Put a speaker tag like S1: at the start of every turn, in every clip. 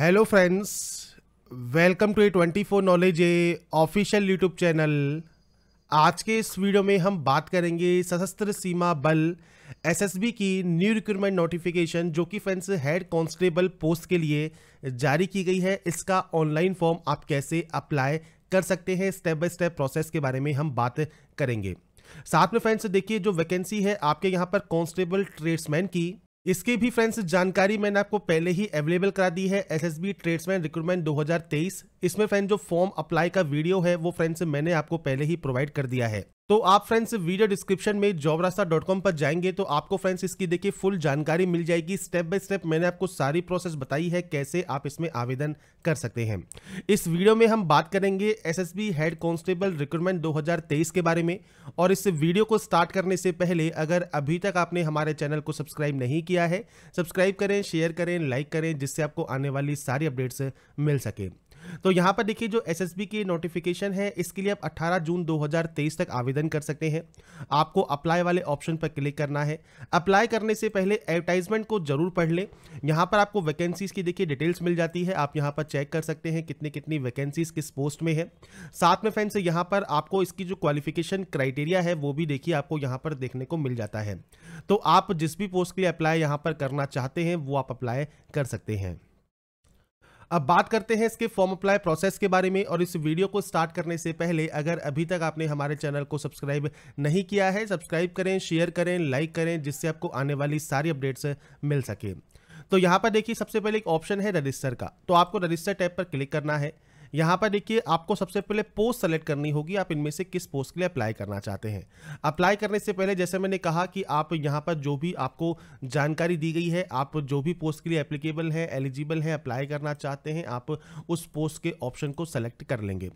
S1: hello friends welcome to a twenty four knowledge a official YouTube channel आज के इस video में हम बात करेंगे सशस्त्र सीमा बल एसएसबी की न्यू रिक्रूटमेंट नोटिफिकेशन जो कि फ्रेंड्स हेड कांस्टेबल पोस्ट के लिए जारी की गई है इसका ऑनलाइन फॉर्म आप कैसे अप्लाई कर सकते हैं स्टेप बाय स्टेप प्रोसेस के बारे में हम बात करेंगे साथ में फ्रेंड्स देखिए जो वैकेंसी है आपके यहाँ पर कांस्टेबल ट्रेड्समैन की इसकी भी फ्रेंड्स जानकारी मैंने आपको पहले ही अवेलेबल करा दी है एस ट्रेड्समैन रिक्रूटमेंट 2023 इसमें फ्रेंड जो फॉर्म अप्लाई का वीडियो है वो फ्रेंड्स मैंने आपको पहले ही प्रोवाइड कर दिया है तो आप फ्रेंड्स वीडियो डिस्क्रिप्शन में जॉब रास्ता डॉट कॉम पर जाएंगे तो आपको फ्रेंड्स इसकी देखिए फुल जानकारी मिल जाएगी स्टेप बाय स्टेप मैंने आपको सारी प्रोसेस बताई है कैसे आप इसमें आवेदन कर सकते हैं इस वीडियो में हम बात करेंगे एसएसबी हेड कांस्टेबल रिक्रूटमेंट 2023 के बारे में और इस वीडियो को स्टार्ट करने से पहले अगर अभी तक आपने हमारे चैनल को सब्सक्राइब नहीं किया है सब्सक्राइब करें शेयर करें लाइक करें जिससे आपको आने वाली सारी अपडेट्स मिल सके तो यहाँ पर देखिए जो एस की नोटिफिकेशन है इसके लिए आप 18 जून 2023 तक आवेदन कर सकते हैं आपको अप्लाई वाले ऑप्शन पर क्लिक करना है अप्लाई करने से पहले एडवर्टाइजमेंट को जरूर पढ़ लें यहाँ पर आपको वैकेंसीज़ की देखिए डिटेल्स मिल जाती है आप यहाँ पर चेक कर सकते हैं कितनी कितनी वैकेंसीज़ किस पोस्ट में है साथ में फ्रेंड्स यहाँ पर आपको इसकी जो क्वालिफिकेशन क्राइटेरिया है वो भी देखिए आपको यहाँ पर देखने को मिल जाता है तो आप जिस भी पोस्ट के लिए अप्लाई यहाँ पर करना चाहते हैं वो आप अप्लाई कर सकते हैं अब बात करते हैं इसके फॉर्म अप्लाई प्रोसेस के बारे में और इस वीडियो को स्टार्ट करने से पहले अगर अभी तक आपने हमारे चैनल को सब्सक्राइब नहीं किया है सब्सक्राइब करें शेयर करें लाइक करें जिससे आपको आने वाली सारी अपडेट्स मिल सके तो यहाँ पर देखिए सबसे पहले एक ऑप्शन है रजिस्टर का तो आपको रजिस्टर टैब पर क्लिक करना है यहाँ पर देखिए आपको सबसे पहले पोस्ट सेलेक्ट करनी होगी आप इनमें से किस पोस्ट के लिए अप्लाई करना चाहते हैं अप्लाई करने से पहले जैसे मैंने कहा कि आप यहाँ पर जो भी आपको जानकारी दी गई है आप जो भी पोस्ट के लिए एप्लीकेबल है एलिजिबल है अप्लाई करना चाहते हैं आप उस पोस्ट के ऑप्शन को सेलेक्ट कर लेंगे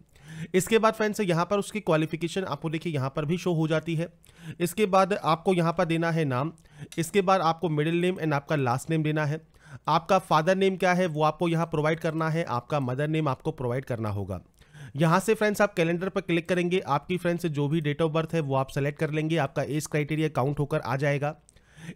S1: इसके बाद फ्रेंड्स यहाँ पर उसकी क्वालिफिकेशन आपको देखिए यहाँ पर भी शो हो जाती है इसके बाद आपको यहाँ पर देना है नाम इसके बाद आपको मिडिल नेम एंड आपका लास्ट नेम देना है आपका फादर नेम क्या है वो आपको यहाँ प्रोवाइड करना है आपका मदर नेम आपको प्रोवाइड करना होगा यहाँ से फ्रेंड्स आप कैलेंडर पर क्लिक करेंगे आपकी फ्रेंड्स जो भी डेट ऑफ बर्थ है वो आप सेलेक्ट कर लेंगे आपका एज क्राइटेरिया काउंट होकर आ जाएगा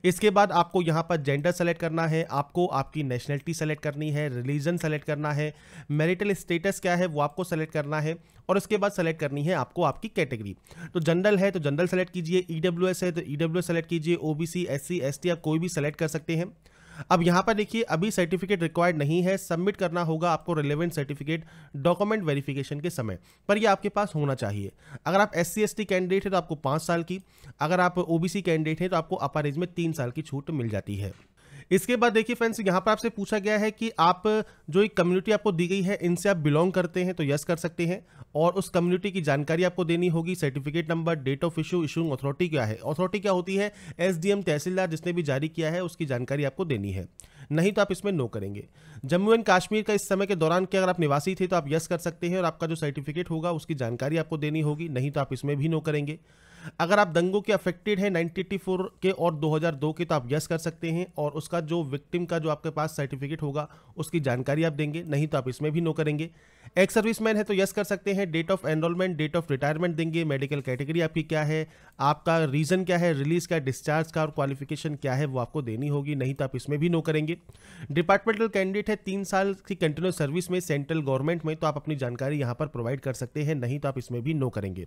S1: इसके बाद आपको यहाँ पर जेंडर सेलेक्ट करना है आपको आपकी नेशनैलिटी सेलेक्ट करनी है रिलीजन सेलेक्ट करना है मैरिटल स्टेटस क्या है वो आपको सेलेक्ट करना है और उसके बाद सेलेक्ट करनी है आपको आपकी कैटेगरी तो जनरल है तो जनरल सेलेक्ट कीजिए ई e है तो ई e सेलेक्ट कीजिए ओ बी सी आप कोई भी सेलेक्ट कर सकते हैं अब यहाँ पर देखिए अभी सर्टिफिकेट रिक्वायर्ड नहीं है सबमिट करना होगा आपको रिलेवेंट सर्टिफिकेट डॉक्यूमेंट वेरिफिकेशन के समय पर यह आपके पास होना चाहिए अगर आप एस सी कैंडिडेट हैं तो आपको पाँच साल की अगर आप ओ कैंडिडेट हैं तो आपको अपर एज में तीन साल की छूट मिल जाती है इसके बाद देखिए फ्रेंड्स यहाँ पर आपसे पूछा गया है कि आप जो एक कम्युनिटी आपको दी गई है इनसे आप बिलोंग करते हैं तो यस कर सकते हैं और उस कम्युनिटी की जानकारी आपको देनी होगी certificate number date of issue issuing authority क्या है अथॉरिटी क्या होती है एसडीएम तहसीलदार जिसने भी जारी किया है उसकी जानकारी आपको देनी है नहीं तो आप इसमें नो करेंगे जम्मू एंड कश्मीर का इस समय के दौरान के अगर आप निवासी थे तो आप यस कर सकते हैं और आपका जो सर्टिफिकेट होगा उसकी जानकारी आपको देनी होगी नहीं तो आप इसमें भी नो करेंगे अगर आप दंगों के अफेक्टेड हैं 1984 के और 2002 के तो आप यस कर सकते हैं और उसका जो विक्टिम का जो आपके पास सर्टिफिकेट होगा उसकी जानकारी आप देंगे नहीं तो आप इसमें भी नो करेंगे एक्स सर्विस मैन है तो यस कर सकते हैं date of enrolment date of retirement देंगे मेडिकल कैटेगरी आपकी क्या है आपका रीज़न क्या है रिलीज का डिस्चार्ज का और क्वालिफिकेशन क्या है वो आपको देनी होगी नहीं तो आप इसमें भी नो करेंगे कैंडिडेट डिपार्टमेंटल कैंडिडेट है तीन साल की कंटिन्यूस सर्विस में सेंट्रल गवर्नमेंट में तो आप अपनी जानकारी यहाँ पर प्रोवाइड कर सकते हैं नहीं तो आप इसमें भी नो करेंगे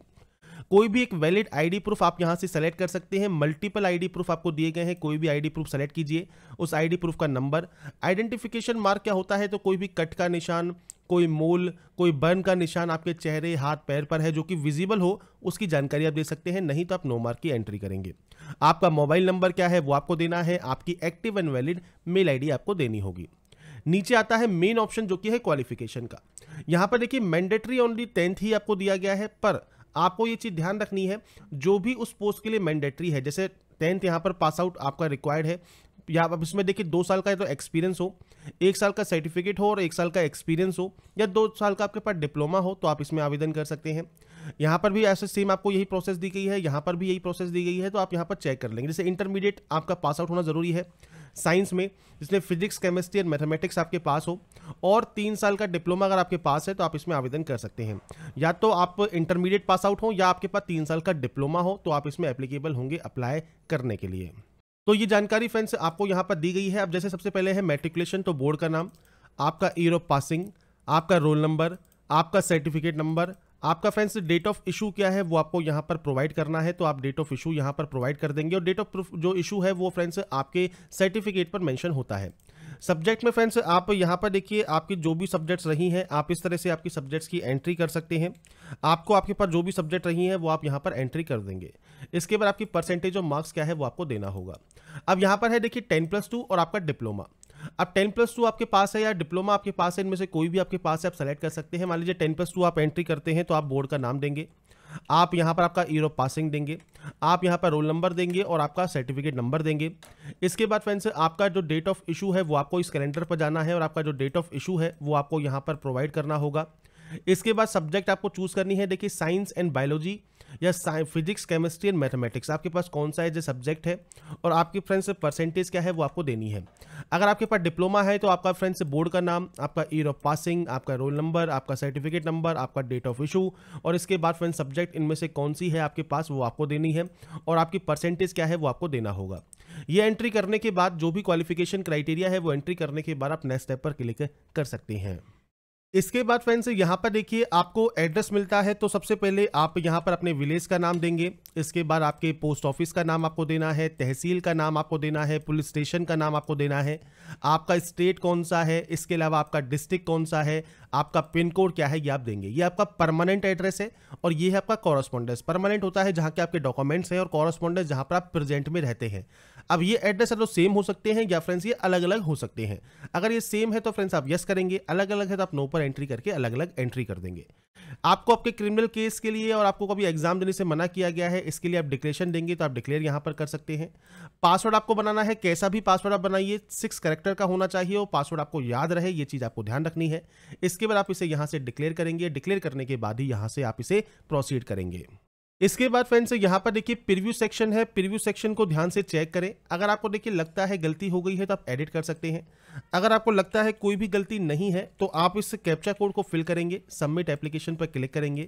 S1: कोई भी एक वैलिड आईडी प्रूफ आप यहां से सेलेक्ट कर सकते हैं मल्टीपल आईडी प्रूफ आपको दिए गए हैं कोई भी आईडी प्रूफ सेलेक्ट कीजिए उस आईडी प्रूफ का नंबर आइडेंटिफिकेशन मार्क क्या होता है तो कोई भी कट का निशान कोई मोल कोई बर्न का निशान आपके चेहरे हाथ पैर पर है जो कि विजिबल हो उसकी जानकारी आप दे सकते हैं नहीं तो आप नो मार्क की एंट्री करेंगे आपका मोबाइल नंबर क्या है वो आपको देना है आपकी active and valid mail ID आपको देनी होगी नीचे आता है मेन ऑप्शन जो कि है क्वालिफिकेशन का यहां पर देखिए मैंडेटरी ओनली टेंथ ही आपको दिया गया है पर आपको ये चीज़ ध्यान रखनी है जो भी उस पोस्ट के लिए मैंडेटरी है जैसे टेंथ यहाँ पर पास आउट आपका रिक्वायर्ड है या आप इसमें देखिए दो साल का तो एक्सपीरियंस हो एक साल का सर्टिफिकेट हो और एक साल का एक्सपीरियंस हो या दो साल का आपके पास डिप्लोमा हो तो आप इसमें आवेदन कर सकते हैं यहाँ पर भी ऐसे सेम आपको यही प्रोसेस दी गई है यहाँ पर भी यही प्रोसेस दी गई है तो आप यहाँ पर चेक कर लेंगे जैसे इंटरमीडिएट आपका पास आउट होना ज़रूरी है साइंस में जिसमें फिजिक्स केमिस्ट्री एंड मैथमेटिक्स आपके पास हो और तीन साल का डिप्लोमा अगर आपके पास है तो आप इसमें आवेदन कर सकते हैं या तो आप इंटरमीडिएट पास आउट हो या आपके पास तीन साल का डिप्लोमा हो तो आप इसमें एप्लीकेबल होंगे अप्लाई करने के लिए तो ये जानकारी फ्रेंड्स आपको यहाँ पर दी गई है अब जैसे सबसे पहले है मेट्रिकुलेशन तो बोर्ड का नाम आपका ईयर ऑफ पासिंग आपका रोल नंबर आपका सर्टिफिकेट नंबर आपका फ्रेंड्स डेट ऑफ इशू क्या है वो आपको यहाँ पर प्रोवाइड करना है तो आप डेट ऑफ इशू यहाँ पर प्रोवाइड कर देंगे और डेट ऑफ जो इशू है वो फ्रेंड्स आपके सर्टिफिकेट पर मेंशन होता है सब्जेक्ट में फ्रेंड्स आप यहाँ पर देखिए आपकी जो भी सब्जेक्ट्स रही हैं आप इस तरह से आपकी सब्जेक्ट्स की एंट्री कर सकते हैं आपको आपके पास जो भी सब्जेक्ट रही हैं वो आप यहाँ पर एंट्री कर देंगे इसके बाद आपकी परसेंटेज ऑफ मार्क्स क्या है वो आपको देना होगा अब यहाँ पर है देखिए टेन प्लस टू और आपका डिप्लोमा अब टेन प्लस टू आपके पास है या डिप्लोमा आपके पास है इनमें से कोई भी आपके पास है आप सेलेक्ट कर सकते हैं मान लीजिए टेन प्लस टू आप एंट्री करते हैं तो आप बोर्ड का नाम देंगे आप यहाँ पर आपका ईयर ऑफ पासिंग देंगे आप यहां पर रोल नंबर देंगे और आपका सर्टिफिकेट नंबर देंगे इसके बाद फ्रेंड्स आपका जो डेट ऑफ इशू है वो आपको इस कैलेंडर पर जाना है और आपका जो डेट ऑफ इशू है वो आपको यहाँ पर प्रोवाइड करना होगा इसके बाद सब्जेक्ट आपको चूज़ करनी है देखिए साइंस एंड बायोलॉजी या फिजिक्स केमिस्ट्री एंड मैथमेटिक्स आपके पास कौन सा है जो सब्जेक्ट है और आपकी फ्रेंड्स परसेंटेज क्या है वो आपको देनी है अगर आपके पास डिप्लोमा है तो आपका फ्रेंड्स बोर्ड का नाम आपका ईयर ऑफ पासिंग आपका रोल नंबर आपका सर्टिफिकेट नंबर आपका डेट ऑफ इशू और इसके बाद फ्रेंड सब्जेक्ट इनमें से कौन सी है आपके पास वो आपको देनी है और आपकी परसेंटेज क्या है वो आपको देना होगा ये एंट्री करने के बाद जो भी क्वालिफिकेशन क्राइटेरिया है वो एंट्री करने के बाद आप नेक्स्ट स्टेप पर क्लिक कर सकते हैं इसके बाद फ्रेंड्स यहाँ पर देखिए आपको एड्रेस मिलता है तो सबसे पहले आप यहाँ पर अपने विलेज का नाम देंगे इसके बाद आपके पोस्ट ऑफिस का नाम आपको देना है तहसील का नाम आपको देना है पुलिस स्टेशन का नाम आपको देना है आपका स्टेट कौन सा है इसके अलावा आपका डिस्ट्रिक्ट कौन सा है आपका पिन कोड क्या है ये आप देंगे ये आपका परमानेंट एड्रेस है और ये है आपका कॉरस्पॉन्डेंस परमानेंट होता है जहाँ के आपके डॉक्यूमेंट्स हैं और कॉरस्पॉन्डेंस जहाँ पर आप प्रेजेंट में रहते हैं अब ये एड्रेस तो सेम हो सकते हैं या फ्रेंड्स ये अलग अलग हो सकते हैं अगर ये सेम है तो फ्रेंड्स आप यस करेंगे अलग अलग है तो आप नो पर एंट्री करके अलग अलग एंट्री कर देंगे आपको आपके क्रिमिनल केस के लिए और आपको कभी एग्जाम देने से मना किया गया है इसके लिए आप डिक्लेरेशन देंगे तो आप डिक्लेयर यहां पर कर सकते हैं पासवर्ड आपको बनाना है कैसा भी पासवर्ड आप बनाइए सिक्स करेक्टर का होना चाहिए और पासवर्ड आपको याद रहे ये चीज़ आपको ध्यान रखनी है इसके बाद आप इसे यहां से डिक्लेयर करेंगे डिक्लेयर करने के बाद ही यहां से आप इसे प्रोसीड करेंगे इसके बाद फ्रेंड्स यहाँ पर देखिए प्रीव्यू सेक्शन है प्रीव्यू सेक्शन को ध्यान से चेक करें अगर आपको देखिए लगता है गलती हो गई है तो आप एडिट कर सकते हैं अगर आपको लगता है कोई भी गलती नहीं है तो आप इस कैप्चा कोड को फिल करेंगे सबमिट एप्लीकेशन पर क्लिक करेंगे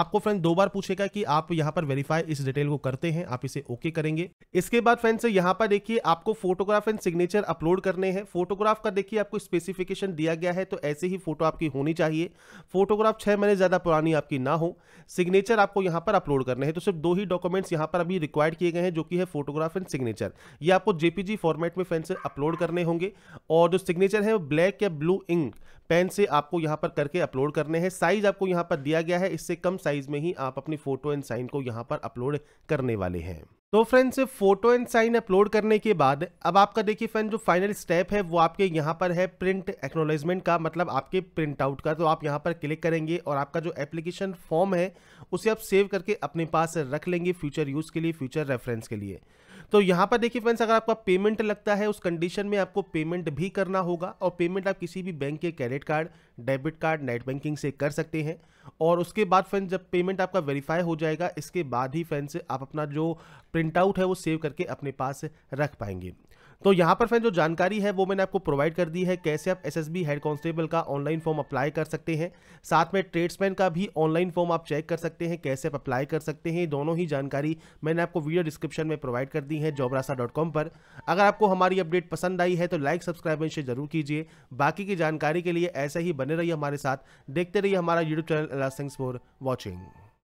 S1: आपको फ्रेंड दो बार पूछेगा कि आप यहाँ पर वेरीफाई इस डिटेल को करते हैं आप इसे ओके करेंगे इसके बाद फ्रेंड्स यहाँ पर देखिए आपको फोटोग्राफ एंड सिग्नेचर अपलोड करने हैं फोटोग्राफ का देखिए आपको स्पेसिफिकेशन दिया गया है तो ऐसे ही फोटो आपकी होनी चाहिए फोटोग्राफ छः महीने ज़्यादा पुरानी आपकी ना हो सिग्नेचर आपको यहाँ पर अपलोड करने हैं तो सिर्फ दो ही डॉक्यूमेंट्स यहां पर अभी रिक्वायर्ड किए गए हैं जो कि है फोटोग्राफ एंड सिग्नेचर ये आपको जेपीजी फॉर्मेट में फैन से अपलोड करने होंगे और जो सिग्नेचर है वो ब्लैक या ब्लू इंक पेन से आपको यहाँ पर करके अपलोड करने हैं साइज आपको यहाँ पर दिया गया है इससे कम साइज में ही आप अपनी फोटो एंड साइन को यहाँ पर अपलोड करने वाले हैं तो friends photo and sign upload करने के बाद अब आपका देखिए फ्रेंड जो फाइनल स्टेप है वो आपके यहाँ पर है प्रिंट एक्नोलॉजमेंट का मतलब आपके प्रिंट आउट का तो आप यहाँ पर क्लिक करेंगे और आपका जो एप्लीकेशन फॉर्म है उसे आप सेव करके अपने पास रख लेंगे फ्यूचर यूज़ के लिए फ्यूचर रेफरेंस के लिए तो यहाँ पर देखिए फ्रेंड्स अगर आपका पेमेंट लगता है उस कंडीशन में आपको पेमेंट भी करना होगा और पेमेंट आप किसी भी बैंक के credit card debit card net banking से कर सकते हैं और उसके बाद फ्रेंड्स जब पेमेंट आपका वेरीफाई हो जाएगा इसके बाद ही फ्रेंड्स आप अपना जो प्रिंटआउट है वो सेव करके अपने पास रख पाएंगे तो यहाँ पर फ्रेंड जो जानकारी है वो मैंने आपको प्रोवाइड कर दी है कैसे आप एसएसबी हेड कांस्टेबल का ऑनलाइन फॉर्म अप्लाई कर सकते हैं साथ में ट्रेड्समैन का भी ऑनलाइन फॉर्म आप चेक कर सकते हैं कैसे आप अप्लाई कर सकते हैं दोनों ही जानकारी मैंने आपको वीडियो डिस्क्रिप्शन में प्रोवाइड कर दी है जॉबरासा पर अगर आपको हमारी अपडेट पसंद आई है तो लाइक सब्सक्राइब एंड शेयर जरूर कीजिए बाकी की जानकारी के लिए ऐसे ही बने रहिए हमारे साथ देखते रहिए हमारा यूट्यूब चैनल अलासिंग्स फॉर वॉचिंग